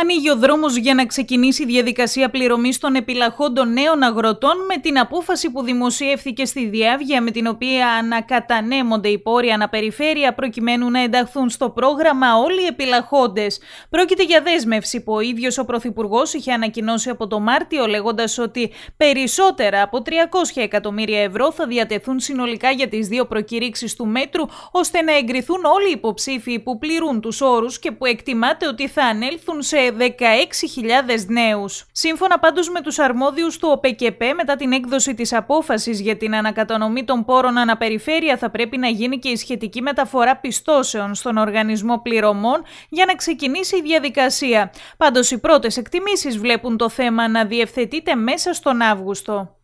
ανοίγει ο δρόμος για να ξεκινήσει η διαδικασία πληρωμής των επιλαχόντων νέων αγροτών με την απόφαση που δημοσιεύθηκε στη Διάβγεια με την οποία ανακατανέμονται οι πόροι αναπεριφέρεια προκειμένου να ενταχθούν στο πρόγραμμα όλοι οι επιλαχόντες. Πρόκειται για δέσμευση που ο ίδιος ο Πρωθυπουργός είχε ανακοινώσει από το Μάρτιο λέγοντας ότι περισσότερα από 300 εκατομμύρια ευρώ θα διατεθούν συνολικά για τις δύο προκηρύξεις του μέτρου ώστε να εγκριθούν όλοι οι υποψήφοι που πληρούν τους όρους και που εκτιμάται ότι θα ανέλθουν σε 16.000 νέους. Σύμφωνα πάντως με τους αρμόδιους του ΟΠΕΚΕΠΕ, μετά την έκδοση της απόφασης για την ανακατανομή των πόρων αναπεριφέρεια θα πρέπει να γίνει και η σχετική μεταφορά πιστώσεων στον οργανισμό πληρωμών για να ξεκινήσει η διαδικασία. Πάντως οι πρώτες εκτιμήσεις βλέπουν το θέμα να διευθετείται μέσα στον Αύγουστο.